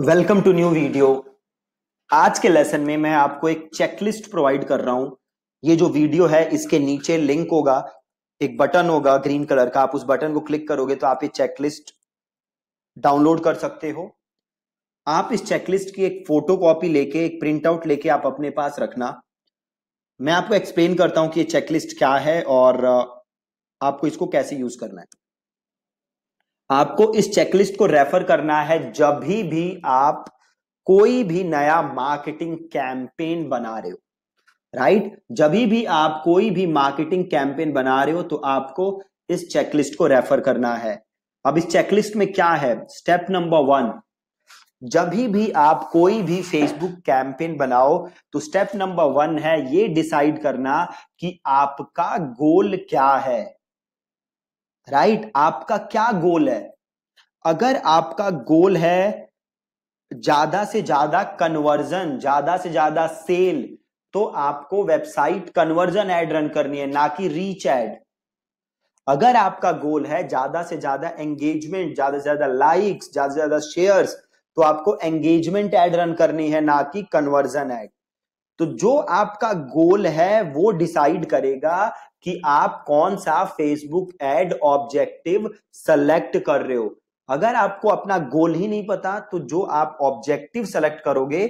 Welcome to new video आज के lesson में मैं आपको एक चेकलिस्ट प्रोवाइड कर रहा हूं ये जो वीडियो है इसके नीचे लिंक होगा एक बटन होगा ग्रीन कलर का आप उस बटन को क्लिक करोगे तो आप ये चेकलिस्ट डाउनलोड कर सकते हो आप इस चेकलिस्ट की एक फोटो कॉपी लेके एक प्रिंट आउट लेके आप अपने पास रखना मैं आपको एक्सप्लेन करता हूं कि ये चेकलिस्ट क्या है और आपको इसको कैसे यूज करना है आपको इस चेकलिस्ट को रेफर करना है जब भी भी आप कोई भी नया मार्केटिंग कैंपेन बना रहे हो राइट जब भी आप कोई भी मार्केटिंग कैंपेन बना रहे हो तो आपको इस चेकलिस्ट को रेफर करना है अब इस चेकलिस्ट में क्या है स्टेप नंबर वन जब भी आप कोई भी फेसबुक कैंपेन बनाओ तो स्टेप नंबर वन है ये डिसाइड करना कि आपका गोल क्या है राइट आपका क्या गोल है अगर आपका गोल है ज्यादा से ज्यादा कन्वर्जन ज्यादा से ज्यादा सेल तो आपको वेबसाइट कन्वर्जन एड रन करनी है ना कि रीच एड अगर आपका गोल है ज्यादा से ज्यादा एंगेजमेंट ज्यादा से ज्यादा लाइक्स ज्यादा से ज्यादा शेयर्स तो आपको एंगेजमेंट एड रन करनी है ना कि कन्वर्जन एड तो जो आपका गोल है वो डिसाइड करेगा कि आप कौन सा फेसबुक एड ऑब्जेक्टिव सेलेक्ट कर रहे हो अगर आपको अपना गोल ही नहीं पता तो जो आप ऑब्जेक्टिव सेलेक्ट करोगे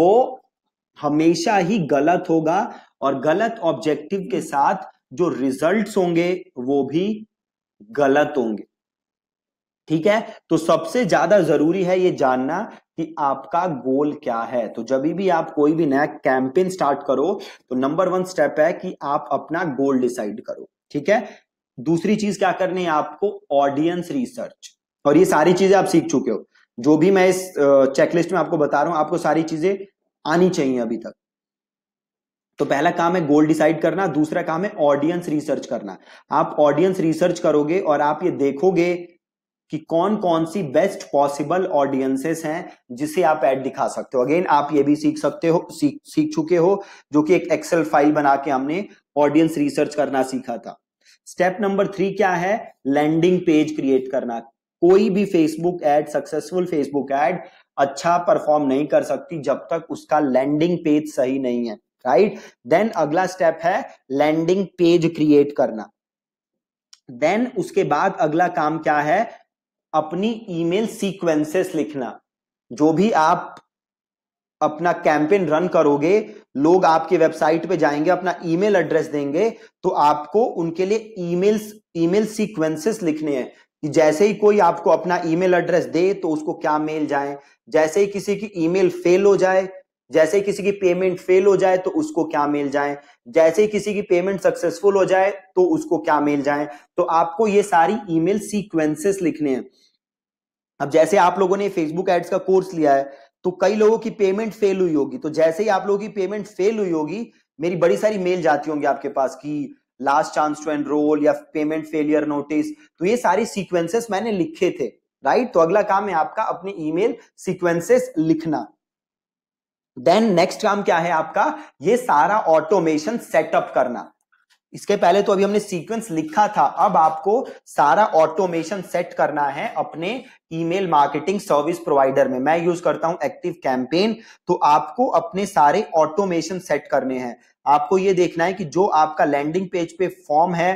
वो हमेशा ही गलत होगा और गलत ऑब्जेक्टिव के साथ जो रिजल्ट्स होंगे वो भी गलत होंगे ठीक है तो सबसे ज्यादा जरूरी है ये जानना कि आपका गोल क्या है तो जब भी आप कोई भी नया कैंपेन स्टार्ट करो तो नंबर वन स्टेप है कि आप अपना गोल डिसाइड करो ठीक है दूसरी चीज क्या करनी है आपको ऑडियंस रिसर्च और ये सारी चीजें आप सीख चुके हो जो भी मैं इस चेकलिस्ट में आपको बता रहा हूं आपको सारी चीजें आनी चाहिए अभी तक तो पहला काम है गोल डिसाइड करना दूसरा काम है ऑडियंस रिसर्च करना आप ऑडियंस रिसर्च करोगे और आप ये देखोगे कि कौन कौन सी बेस्ट पॉसिबल ऑडियंसेस हैं जिसे आप ऐड दिखा सकते हो अगेन आप ये भी सीख सकते हो सीख सीख चुके हो जो कि एक एक्सेल फाइल बना के हमने ऑडियंस रिसर्च करना सीखा था स्टेप नंबर थ्री क्या है लैंडिंग पेज क्रिएट करना कोई भी Facebook ad successful Facebook ad अच्छा परफॉर्म नहीं कर सकती जब तक उसका लैंडिंग पेज सही नहीं है राइट right? देन अगला स्टेप है लैंडिंग पेज क्रिएट करना देन उसके बाद अगला काम क्या है अपनी ईमेल सीक्वेंसेस लिखना जो भी आप अपना कैंपेन रन करोगे लोग आपके वेबसाइट पे जाएंगे अपना ईमेल एड्रेस देंगे तो आपको उनके लिए ईमेल ईमेल सीक्वेंसेस लिखने हैं कि जैसे ही कोई आपको अपना ईमेल एड्रेस दे तो उसको क्या मेल जाए जैसे ही किसी की ईमेल फेल हो जाए जैसे ही किसी की पेमेंट फेल हो जाए तो उसको क्या मिल जाए जैसे ही किसी की पेमेंट सक्सेसफुल हो जाए तो उसको क्या मिल जाए तो आपको ये सारी ईमेल सीक्वेंसेस लिखने हैं अब जैसे आप लोगों ने फेसबुक एड्स का कोर्स लिया है तो कई लोगों की पेमेंट फेल हुई होगी तो जैसे ही आप लोगों की पेमेंट फेल हुई होगी मेरी बड़ी सारी मेल जाती होंगी आपके पास की लास्ट चांस टू एनरोल या पेमेंट फेलियर नोटिस तो ये सारी सीक्वेंसेस मैंने लिखे थे राइट तो अगला काम है आपका अपने ईमेल सीक्वेंसेस लिखना देन नेक्स्ट काम क्या है आपका ये सारा ऑटोमेशन सेटअप करना इसके पहले तो अभी हमने सीक्वेंस लिखा था अब आपको सारा ऑटोमेशन सेट करना है अपने ईमेल मार्केटिंग सर्विस प्रोवाइडर में मैं यूज करता हूं एक्टिव कैंपेन तो आपको अपने सारे ऑटोमेशन सेट करने हैं आपको ये देखना है कि जो आपका लैंडिंग पेज पे फॉर्म है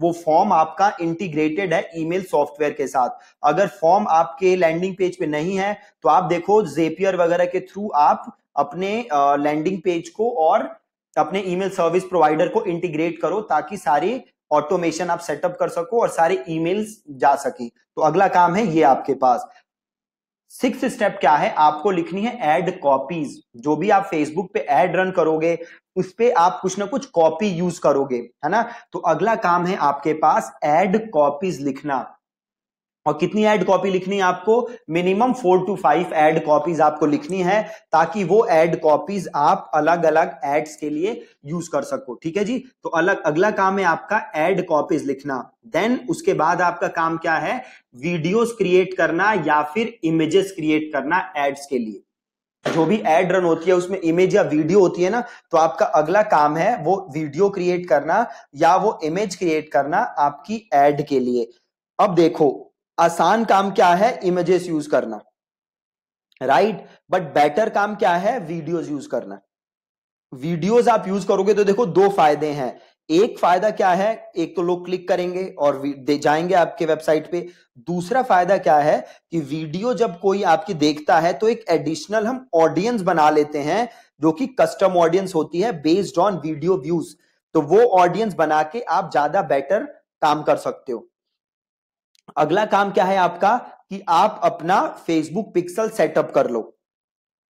वो फॉर्म आपका इंटीग्रेटेड है ईमेल सॉफ्टवेयर के साथ अगर फॉर्म आपके लैंडिंग पेज पे नहीं है तो आप देखो जेपियर वगैरह के थ्रू आप अपने लैंडिंग पेज को और अपने ईमेल सर्विस प्रोवाइडर को इंटीग्रेट करो ताकि सारी ऑटोमेशन आप सेटअप कर सको और सारे ईमेल्स जा सके तो अगला काम है ये आपके पास सिक्स स्टेप क्या है आपको लिखनी है एड कॉपीज जो भी आप फेसबुक पे एड रन करोगे उस पर आप कुछ ना कुछ कॉपी यूज करोगे है ना तो अगला काम है आपके पास एड कॉपीज लिखना और कितनी एड कॉपी लिखनी है आपको minimum four to five ad copies आपको लिखनी है ताकि वो एड कॉपीज आप अलग अलग एड्स के लिए यूज कर सको ठीक है जी तो अलग अगला काम है आपका एड कॉपीज लिखना देन उसके बाद आपका काम क्या है वीडियोस क्रिएट करना या फिर इमेजेस क्रिएट करना एड्स के लिए जो भी एड रन होती है उसमें इमेज या वीडियो होती है ना तो आपका अगला काम है वो वीडियो क्रिएट करना या वो इमेज क्रिएट करना आपकी एड के लिए अब देखो आसान काम क्या है इमेजेस यूज करना राइट बट बेटर काम क्या है वीडियोज यूज करना वीडियोज आप यूज करोगे तो देखो दो फायदे हैं एक फायदा क्या है एक तो लोग क्लिक करेंगे और जाएंगे आपके वेबसाइट पे दूसरा फायदा क्या है कि वीडियो जब कोई आपकी देखता है तो एक एडिशनल हम ऑडियंस बना लेते हैं जो कि कस्टम ऑडियंस होती है बेस्ड ऑन वीडियो व्यूज तो वो ऑडियंस बना के आप ज्यादा बेटर काम कर सकते हो अगला काम क्या है आपका कि आप अपना फेसबुक पिक्सल सेटअप कर लो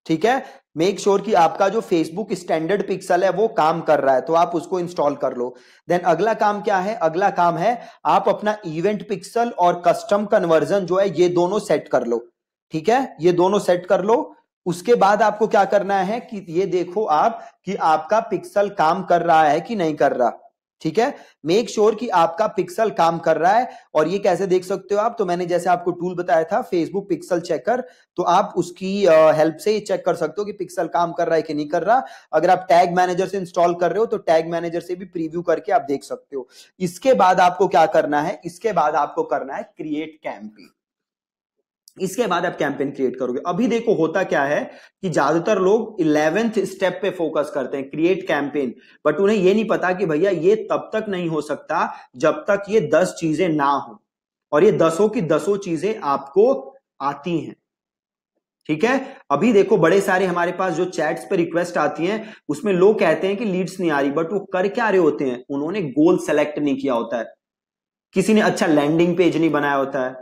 ठीक है मेक श्योर sure कि आपका जो फेसबुक स्टैंडर्ड पिक्सल है वो काम कर रहा है तो आप उसको इंस्टॉल कर लो देन अगला काम क्या है अगला काम है आप अपना इवेंट पिक्सल और कस्टम कन्वर्जन जो है ये दोनों सेट कर लो ठीक है ये दोनों सेट कर लो उसके बाद आपको क्या करना है कि ये देखो आप कि आपका पिक्सल काम कर रहा है कि नहीं कर रहा ठीक है मेक श्योर sure कि आपका पिक्सल काम कर रहा है और ये कैसे देख सकते हो आप तो मैंने जैसे आपको टूल बताया था फेसबुक पिक्सल चेकर तो आप उसकी हेल्प से ये चेक कर सकते हो कि पिक्सल काम कर रहा है कि नहीं कर रहा अगर आप टैग मैनेजर से इंस्टॉल कर रहे हो तो टैग मैनेजर से भी प्रीव्यू करके आप देख सकते हो इसके बाद आपको क्या करना है इसके बाद आपको करना है क्रिएट कैंपेन इसके बाद आप कैंपेन क्रिएट करोगे अभी देखो होता क्या है कि ज्यादातर लोग इलेवेंथ स्टेप पे फोकस करते हैं क्रिएट कैंपेन बट उन्हें ये नहीं पता कि भैया ये तब तक नहीं हो सकता जब तक ये दस चीजें ना हो और ये दसों की दसों चीजें आपको आती हैं ठीक है अभी देखो बड़े सारे हमारे पास जो चैट्स पे रिक्वेस्ट आती हैं उसमें लोग कहते हैं कि लीड्स नहीं आ रही बट वो कर क्या रहे होते हैं उन्होंने गोल सेलेक्ट नहीं किया होता है किसी ने अच्छा लैंडिंग पेज नहीं बनाया होता है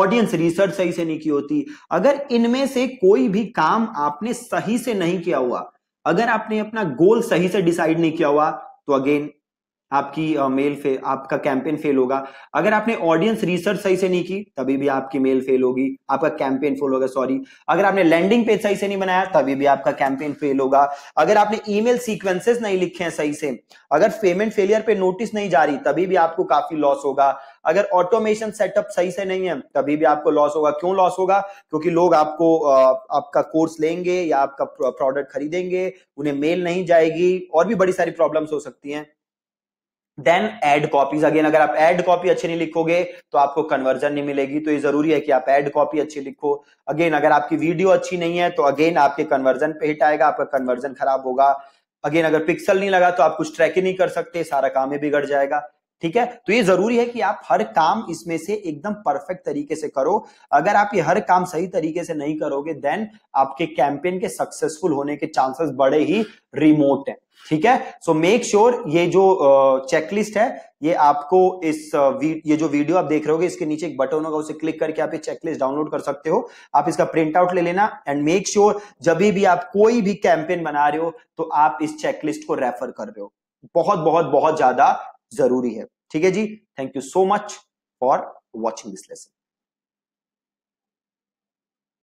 ऑडियंस रिसर्च सही से नहीं की होती अगर इनमें से कोई भी काम आपने सही से नहीं किया हुआ अगर आपने अपना गोल सही से डिसाइड नहीं किया हुआ तो अगेन आपकी मेल फेल आपका कैंपेन फेल होगा अगर आपने ऑडियंस रिसर्च सही से नहीं की तभी भी आपकी मेल फेल होगी आपका कैंपेन फेल होगा सॉरी अगर आपने लैंडिंग पेज सही से नहीं बनाया तभी भी आपका कैंपेन फेल होगा अगर आपने ईमेल सीक्वेंसेस नहीं लिखे हैं सही से अगर पेमेंट फेलियर पे नोटिस नहीं जा रही तभी भी आपको काफी लॉस होगा अगर ऑटोमेशन सेटअप सही से नहीं है तभी भी आपको लॉस होगा क्यों लॉस होगा क्योंकि लोग आपको आपका कोर्स लेंगे या आपका प्रोडक्ट खरीदेंगे उन्हें मेल नहीं जाएगी और भी बड़ी सारी प्रॉब्लम्स हो सकती हैं देन एड कॉपीज अगेन अगर आप एड कॉपी अच्छी नहीं लिखोगे तो आपको कन्वर्जन नहीं मिलेगी तो ये जरूरी है कि आप एड कॉपी अच्छी लिखो अगेन अगर आपकी वीडियो अच्छी नहीं है तो अगेन आपके कन्वर्जन पे हिट आएगा आपका कन्वर्जन खराब होगा अगेन अगर पिक्सल नहीं लगा तो आप कुछ ट्रैक ही नहीं कर सकते सारा काम ही बिगड़ जाएगा ठीक है तो ये जरूरी है कि आप हर काम इसमें से एकदम परफेक्ट तरीके से करो अगर आप ये हर काम सही तरीके से नहीं करोगे देन आपके कैंपेन के सक्सेसफुल होने के चांसेस बड़े ही रिमोट हैं ठीक है सो मेक श्योर ये जो चेकलिस्ट है ये आपको इस ये जो वीडियो आप देख रहे हो इसके नीचे एक बटन होगा उसे क्लिक करके आप ये चेकलिस्ट डाउनलोड कर सकते हो आप इसका प्रिंट आउट ले लेना एंड मेक श्योर जब भी आप कोई भी कैंपेन बना रहे हो तो आप इस चेकलिस्ट को रेफर कर रहे हो बहुत बहुत बहुत ज्यादा जरूरी है ठीक है जी thank you so much for watching this lesson